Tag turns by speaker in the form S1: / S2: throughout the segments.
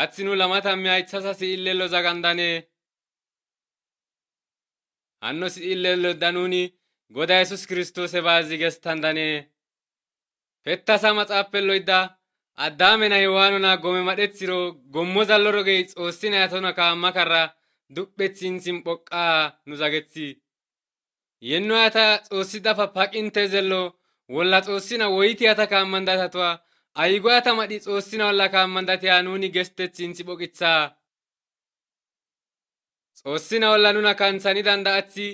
S1: Ati nu lamata mi haythasa si'illello zagandane. Hanno si'illello danuni Godaa yesus kiristoose baazigestandanee pettasaa maxaapelloydda addaame na hewaanona gome madhethiro gommo zallorogey xoossi nayatona kaamma karra du'phethinsin phoqqa nu zagethi yenno ayata xoossi dafa zello wolla xoossi na woytiyata kaammandaytatuwa Ayigwatamadhi Xoossi na walla kaammantatea nuuni gestetiin si boqitsaa. Xoossi na walla nuna kantsani danda'athi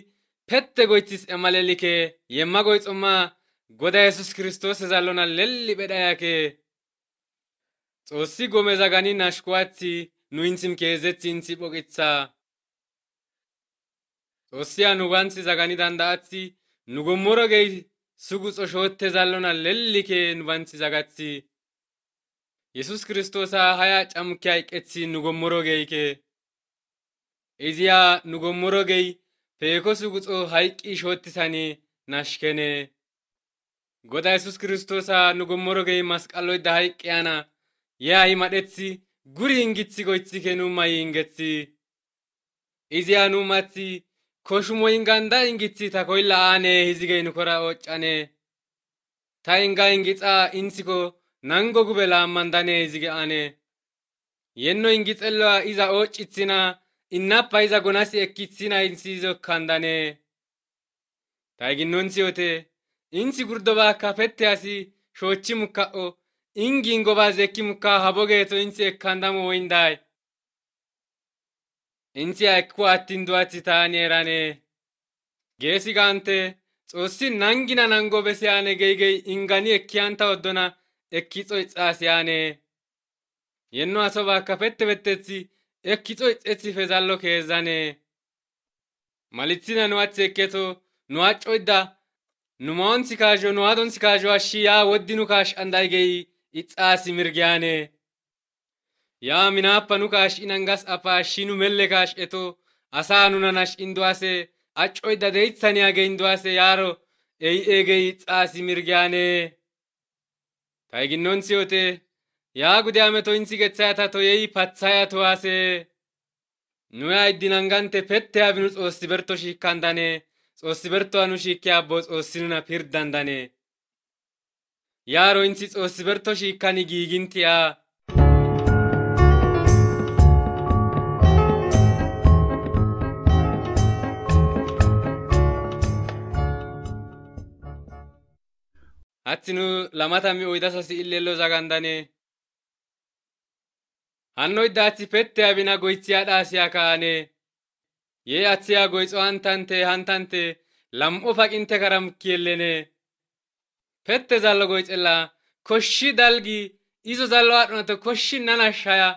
S1: pette goytis emale like yemma goyxomma goda Yesus Kiristoos zallona lelli bedha yake. gome gomeza gani nashkuwathi nu insim keezettiin si boqitsaa. Xoossi ha nu wansi zagani danda'athi nu suguxo shotte zallona lellikeen wanti zagathi yesus kiristoosa haya camki hayqethi nu gommoro geyke iziya nu gommoro gey peeko suguxo hayqqi shoottisani nashkene godaa yesus kiristoosa nu gommoro gey masqaloyda hayqqiyana yahay madhethi guri ingithi goythike nu mayi ingethi iziya nu mathi koshmo inganda ingitsi takoilla ane h i z i g e i n u kora o c h a n e ta inga i n g i t s a i n s i k o nango gube l a a m a n d a n e hizige ane yenno i n g i t s a i l l a iza o c h i t s i n a i n n a p a iza gonasi e k i t s i n a insi i z o k a n d a n e tayginnonsi o t e insi g u r d o b a k a fette asi s h o c h i m u k a o ingingoba z e k i m u k a habogeeto insi ekkandamo woynday insi akkoo attiin du'achi taaneerane geesi gaante xoossi nangina nangobe siyane geygey ingani ekkiyanta oddona ekkixo ixxa siyane yenno asoba kafette bettethi ekkixo ixxethife zallo keezane malithina nuwathi ekketo nuwa nu numaonsi kaazho nu kaazho ashshi yaa woddi nu kaash andaygeyi ixxaasi mirgiyane Ya mina apa inangas apa shinu mellekash eto asa nuna nash induase achoy da deit sani induase yaro ei egei it asi mirgane kaigin nonsi ote ya to ei pat tsaya nua pette avinus osiberto shi kandane osiberto anu shi kia pirdandane yaro insi osiberto shi kani giginti hachchi nu lamatammi oydasasi illello zagandane hannoydda hachchi petteya bina goythiya dhaasiya kaane yee athiya hantante hantante lam'o paqinte karamkiyellene pette zallo goyxella koshshi dalgi izo zallo aadhonato koshshi nanashshaya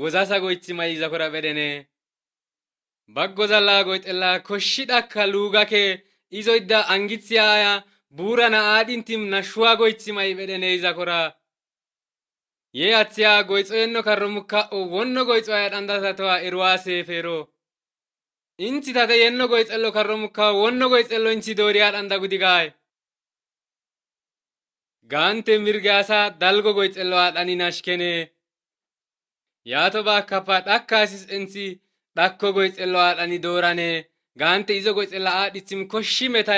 S1: wozasa goythi may zakora pedhene baggo zalla goyxella koshshi dhakka luugake izoydda angithiyaaya Bura na adintim na shwagoytsima ibedene iza kora Ye atsea goitsen no karrumukha wonno goitswa adanta satwa irwa sefero In tsidaga yenno goitsello karrumukha wonno goitsello in sidoria adanta gudigay Gante mirgasa dalgo goitsello adani nashkene Yato ba kapa dakasis intsi goitsello dorane gante iza goitsella aditsim koshimeta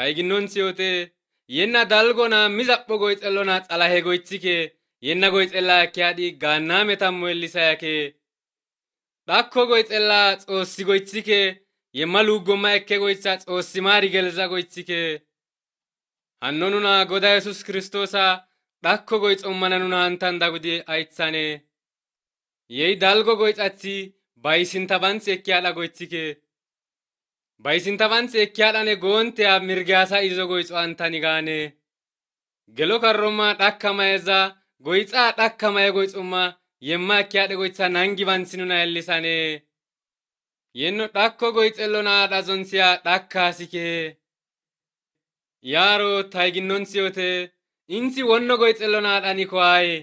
S1: Ta egin dalgona mizapko goitz elonat ala yenna goitzike, jena goitz ella keadi gana metan moellisa eke. Dakko goitz elat osi goitzike, jemalu goma ekke goitzat osi marigelza goitzike. Hanno nuna Goda Jesus Kristosa, dakko goitz onmanenuna antan aitzane. Jai dalgo goitz atzi, bai sintabantze Bayisintaban seekkiyaadhaan eegoontiyaa mirgaasaa izo goyxo'antani gaane. Gelo karrommaa dhakkama eezaa goyxaa dhakkama ee goyxummaa yemmaa ekkiyaadhe goyxa nangi bansinuna ellisane. Yenno dhakko goyxello naadha zonsiya dhakkaasike. Yaaro tayginnonsiyote insi wonno goyxello naadhani koyaaye.